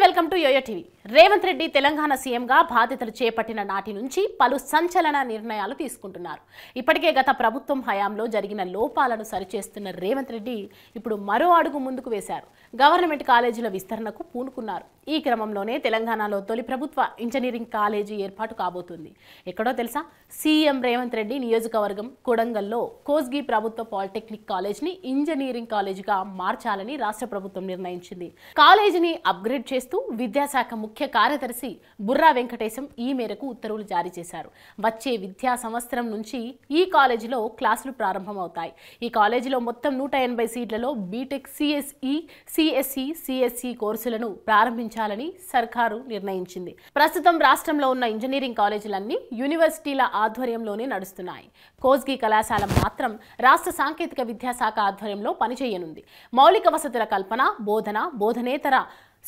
welcome to Yoyo TV. Revanth Reddy Telangana సీఎంగా బాధ్యతలు చేపట్టిన నాటి నుంచి పలు సంచలన నిర్ణయాలు తీసుకుంటున్నారు ఇప్పటికే గత ప్రభుత్వం హయాంలో జరిగిన లోపాలను సరిచేస్తున్న రేవంత్ రెడ్డి ఇప్పుడు మరో అడుగు ముందుకు వేశారు గవర్నమెంట్ కాలేజీల విస్తరణకు పూనుకున్నారు ఈ క్రమంలోనే తెలంగాణలో తొలి ప్రభుత్వ ఇంజనీరింగ్ కాలేజీ ఏర్పాటు కాబోతుంది ఎక్కడో తెలుసా సీఎం రేవంత్ రెడ్డి నియోజకవర్గం కొడంగల్లో కోస్గి ప్రభుత్వ పాలిటెక్నిక్ కాలేజీని ఇంజనీరింగ్ కాలేజీగా మార్చాలని రాష్ట్ర ప్రభుత్వం నిర్ణయించింది కాలేజీని అప్గ్రేడ్ చేస్తూ విద్యాశాఖ ముఖ్య కార్యదర్శి బుర్రా వెంకటేశం ఈ మేరకు ఉత్తర్వులు జారీ చేశారు వచ్చే విద్యా సంవత్సరం నుంచి ఈ కాలేజీలో క్లాసులు ప్రారంభమవుతాయి ఈ కాలేజీలో మొత్తం నూట ఎనభై సీట్లలో బీటెక్ సిఎస్ఈ సిఎస్ఈ సిఎస్ఈ కోర్సులను ప్రారంభించాలని సర్కారు నిర్ణయించింది ప్రస్తుతం రాష్ట్రంలో ఉన్న ఇంజనీరింగ్ కాలేజీలన్నీ యూనివర్సిటీల ఆధ్వర్యంలోనే నడుస్తున్నాయి కోస్గి కళాశాల మాత్రం రాష్ట్ర సాంకేతిక విద్యాశాఖ ఆధ్వర్యంలో పనిచేయనుంది మౌలిక వసతుల కల్పన బోధన బోధనేతర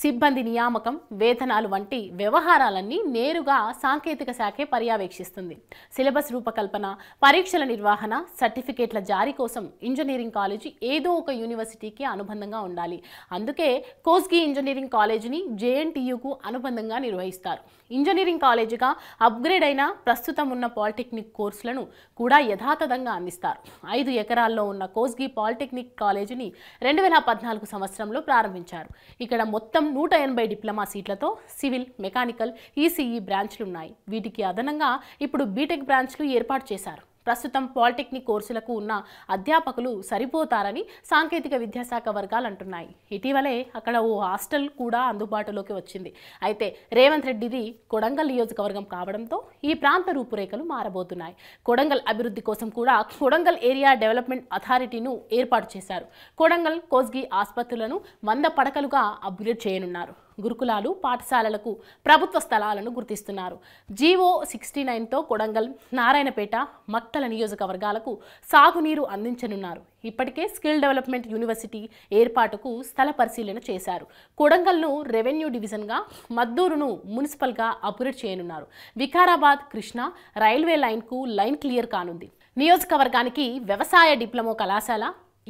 సిబ్బంది నియామకం వేతనాలు వంటి వ్యవహారాలన్నీ నేరుగా సాంకేతిక శాఖే పర్యవేక్షిస్తుంది సిలబస్ రూపకల్పన పరీక్షల నిర్వహణ సర్టిఫికేట్ల జారీ కోసం ఇంజనీరింగ్ కాలేజీ ఏదో ఒక యూనివర్సిటీకి అనుబంధంగా ఉండాలి అందుకే కోస్గి ఇంజనీరింగ్ కాలేజీని జేఎన్టీయుకు అనుబంధంగా నిర్వహిస్తారు ఇంజనీరింగ్ కాలేజీగా అప్గ్రేడ్ అయిన ప్రస్తుతం ఉన్న పాలిటెక్నిక్ కోర్సులను కూడా యథాతథంగా అందిస్తారు ఐదు ఎకరాల్లో ఉన్న కోస్గి పాలిటెక్నిక్ కాలేజీని రెండు వేల పద్నాలుగు సంవత్సరంలో ప్రారంభించారు ఇక్కడ మొత్తం నూట ఎనభై డిప్లొమా సీట్లతో సివిల్ మెకానికల్ ఈసీఈ బ్రాంచ్లున్నాయి వీటికి అదనంగా ఇప్పుడు బీటెక్ బ్రాంచ్లు ఏర్పాటు చేశారు ప్రస్తుతం పాలిటెక్నిక్ కోర్సులకు ఉన్న అధ్యాపకులు సరిపోతారని సాంకేతిక విద్యాశాఖ వర్గాలు అంటున్నాయి ఇటీవలే అక్కడ ఓ హాస్టల్ కూడా అందుబాటులోకి వచ్చింది అయితే రేవంత్ రెడ్డిది కొడంగల్ నియోజకవర్గం కావడంతో ఈ ప్రాంత రూపురేఖలు మారబోతున్నాయి కొడంగల్ అభివృద్ధి కోసం కూడా కొడంగల్ ఏరియా డెవలప్మెంట్ అథారిటీను ఏర్పాటు చేశారు కొడంగల్ కోస్గి ఆసుపత్రులను వంద పడకలుగా అప్గ్రేడ్ చేయనున్నారు గురుకులాలు పాఠశాలలకు ప్రభుత్వ స్థలాలను గుర్తిస్తున్నారు జీవో సిక్స్టీ నైన్తో కొడంగల్ నారాయణపేట మక్తల నియోజకవర్గాలకు సాగునీరు అందించనున్నారు ఇప్పటికే స్కిల్ డెవలప్మెంట్ యూనివర్సిటీ ఏర్పాటుకు స్థల పరిశీలన చేశారు కొడంగల్ను రెవెన్యూ డివిజన్గా మద్దూరును మున్సిపల్గా అప్గ్రేడ్ చేయనున్నారు వికారాబాద్ కృష్ణ రైల్వే లైన్కు లైన్ క్లియర్ కానుంది నియోజకవర్గానికి వ్యవసాయ డిప్లొమో కళాశాల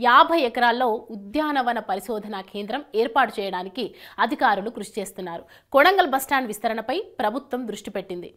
యాభై ఎకరాల్లో ఉద్యానవన పరిశోధనా కేంద్రం ఏర్పాటు చేయడానికి అధికారులు కృషి చేస్తున్నారు కొడంగల్ బస్టాండ్ విస్తరణపై ప్రభుత్వం దృష్టి పెట్టింది